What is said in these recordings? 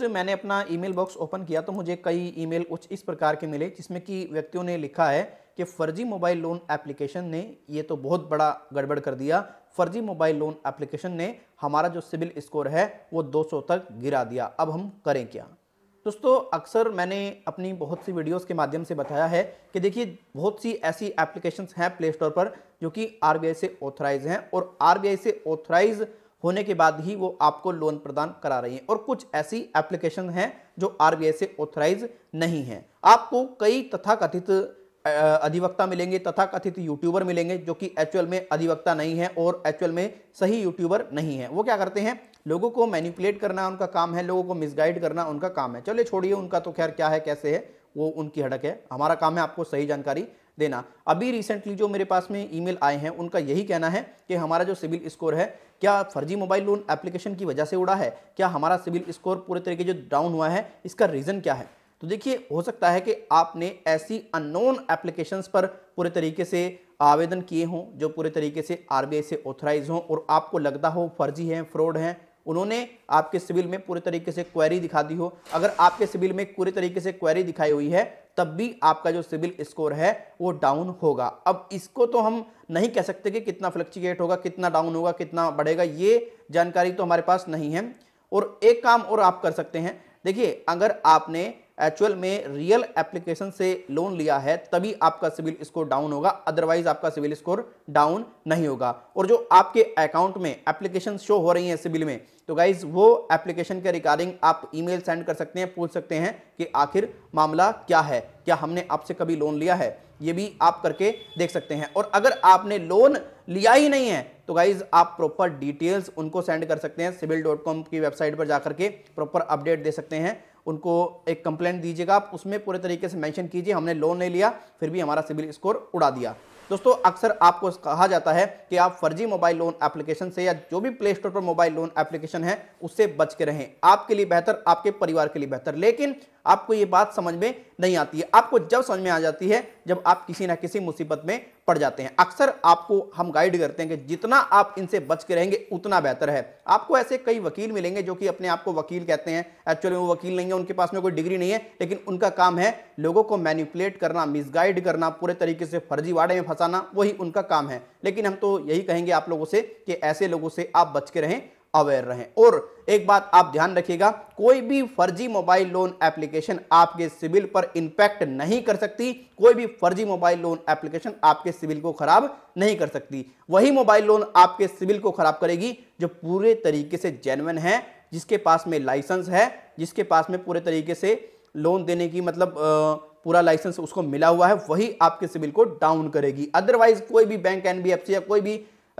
just मैंने अपना email box open किया तो मुझे कई ईमेल कुछ इस प्रकार के मिले जिसमें कि व्यक्तियों ने लिखा है कि फर्जी मोबाइल लोन एप्लीकेशन ने ये तो बहुत बड़ा गड़बड़ कर दिया फर्जी मोबाइल लोन एप्लीकेशन ने हमारा जो सिविल स्कोर है वो 200 तक गिरा दिया अब हम करें क्या दोस्तों अक्सर मैंने अपनी बहुत सी वीडियोस के माध्यम से बताया है कि देखिए बहुत सी ऐसी एप्लीकेशंस हैं प्ले स्टोर पर जो कि आरबीआई से ऑथराइज हैं और आरबीआई से ऑथराइज होने के बाद ही वो आपको लोन प्रदान करा रही हैं और कुछ ऐसी एप्लीकेशन हैं जो आरबीआई से ऑथराइज नहीं है आपको कई तथाकथित अधिवक्ता मिलेंगे तथा कथित यूट्यूबर मिलेंगे जो कि एक्चुअल में अधिवक्ता नहीं है और एक्चुअल में सही यूट्यूबर नहीं है वो क्या करते हैं लोगों को मैनिपुलेट करना उनका काम है लोगों को मिसगाइड करना उनका काम है चलिए छोड़िए उनका तो खैर क्या है कैसे है वो उनकी हड़क है हमारा काम है आपको सही जानकारी देना अभी रिसेंटली जो मेरे पास में ईमेल आए हैं उनका यही कहना है कि हमारा जो सिविल स्कोर है क्या फर्जी मोबाइल लोन एप्लीकेशन की वजह से उड़ा है क्या हमारा सिविल स्कोर पूरे तरीके जो डाउन हुआ है इसका रीज़न क्या है तो देखिए हो सकता है कि आपने ऐसी अननोन एप्लीकेशंस पर पूरे तरीके से आवेदन किए हों जो पूरे तरीके से आरबीआई से ऑथराइज हों और आपको लगता हो फर्जी हैं फ्रॉड हैं उन्होंने आपके सिविल में पूरे तरीके से क्वेरी दिखा दी हो अगर आपके सिविल में पूरे तरीके से क्वेरी दिखाई हुई है तब भी आपका जो सिविल स्कोर है वो डाउन होगा अब इसको तो हम नहीं कह सकते कि कितना फ्लक्चुएट होगा कितना डाउन होगा कितना बढ़ेगा ये जानकारी तो हमारे पास नहीं है और एक काम और आप कर सकते हैं देखिए अगर आपने एक्चुअल में रियल एप्लीकेशन से लोन लिया है तभी आपका सिविल स्कोर डाउन होगा अदरवाइज आपका सिविल स्कोर डाउन नहीं होगा और जो आपके अकाउंट में एप्लीकेशन शो हो रही है सिविल में तो गाइज वो एप्लीकेशन के रिगार्डिंग आप ईमेल सेंड कर सकते हैं पूछ सकते हैं कि आखिर मामला क्या है क्या हमने आपसे कभी लोन लिया है ये भी आप करके देख सकते हैं और अगर आपने लोन लिया ही नहीं है तो गाइज आप प्रॉपर डिटेल्स उनको सेंड कर सकते हैं सिविल डॉट कॉम की वेबसाइट पर जाकर के प्रॉपर अपडेट दे सकते हैं उनको एक कंप्लेंट दीजिएगा आप उसमें पूरे तरीके से मेंशन कीजिए हमने लोन नहीं लिया फिर भी हमारा सिविल स्कोर उड़ा दिया दोस्तों अक्सर आपको कहा जाता है कि आप फर्जी मोबाइल लोन एप्लीकेशन से या जो भी प्ले स्टोर पर मोबाइल लोन एप्लीकेशन है उससे बच के रहें आपके लिए बेहतर आपके परिवार के लिए बेहतर लेकिन आपको ये बात समझ में नहीं आती है आपको जब समझ में आ जाती है जब आप किसी ना किसी मुसीबत में पड़ जाते हैं अक्सर आपको हम गाइड करते हैं कि जितना आप इनसे बच के रहेंगे उतना बेहतर है आपको ऐसे कई वकील मिलेंगे जो कि अपने आप को वकील कहते हैं एक्चुअली वो वकील नहीं है उनके पास में कोई डिग्री नहीं है लेकिन उनका काम है लोगों को मैनिपुलेट करना मिसगाइड करना पूरे तरीके से फर्जीवाड़े में फंसाना वही उनका काम है लेकिन हम तो यही कहेंगे आप लोगों से कि ऐसे लोगों से आप बच के रहें अवेयर रहें और एक बात आप ध्यान रखिएगा कोई भी फर्जी मोबाइल लोन एप्लीकेशन आपके सिविल पर इंपैक्ट नहीं कर सकती कोई भी फर्जी मोबाइल लोन एप्लीकेशन आपके सिविल को खराब नहीं कर सकती वही मोबाइल लोन आपके सिविल को खराब करेगी जो पूरे तरीके से जेनवन है जिसके पास में लाइसेंस है जिसके पास में पूरे तरीके से लोन देने की मतलब आ, पूरा लाइसेंस उसको मिला हुआ है वही आपके सिविल को डाउन करेगी अदरवाइज कोई भी बैंक एनबीएफसी या कोई भी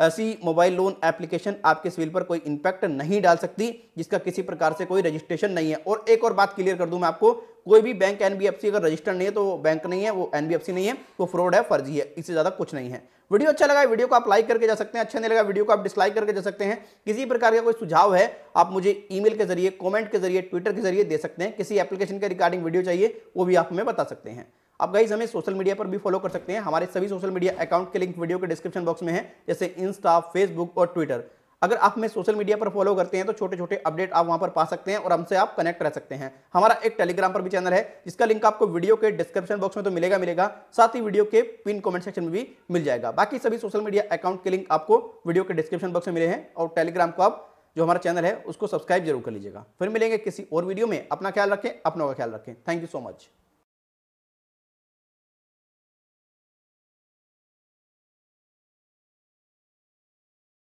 ऐसी मोबाइल लोन एप्लीकेशन आपके सिविल पर कोई इंपैक्ट नहीं डाल सकती जिसका किसी प्रकार से कोई रजिस्ट्रेशन नहीं है और एक और बात क्लियर कर दूं मैं आपको कोई भी बैंक एनबीएफसी अगर रजिस्टर्ड नहीं है तो बैंक नहीं है वो एनबीएफसी नहीं है वो तो फ्रॉड है फर्जी है इससे ज्यादा कुछ नहीं है वीडियो अच्छा लगा वीडियो को आप लाइक करके जा सकते हैं अच्छा नहीं लगा वीडियो को आप डिसलाइक करके जा सकते हैं किसी प्रकार का कोई सुझाव है आप मुझे ईमेल के जरिए कमेंट के जरिए ट्विटर के जरिए दे सकते हैं किसी एप्लीकेशन के रिगार्डिंग वीडियो चाहिए वो भी आप हमें बता सकते हैं आप गाइज हमें सोशल मीडिया पर भी फॉलो कर सकते हैं हमारे सभी सोशल मीडिया अकाउंट के लिंक वीडियो के डिस्क्रिप्शन बॉक्स में है जैसे इंस्टा फेसबुक और ट्विटर अगर आप हमें सोशल मीडिया पर फॉलो करते हैं तो छोटे छोटे अपडेट आप वहां पर पा सकते हैं और हमसे आप कनेक्ट रह सकते हैं हमारा एक टेलीग्राम पर भी चैनल है जिसका लिंक आपको वीडियो के डिस्क्रिप्शन बॉक्स में तो मिलेगा मिलेगा साथ ही वीडियो के पिन कमेंट सेक्शन में भी मिल जाएगा बाकी सभी सोशल मीडिया अकाउंट के लिंक आपको वीडियो के डिस्क्रिप्शन बॉक्स में मिले हैं और टेलीग्राम को आप जो हमारा चैनल है उसको सब्सक्राइब जरूर कर लीजिएगा फिर मिलेंगे किसी और वीडियो में अपना ख्याल रखें अपनों का ख्याल रखें थैंक यू सो मच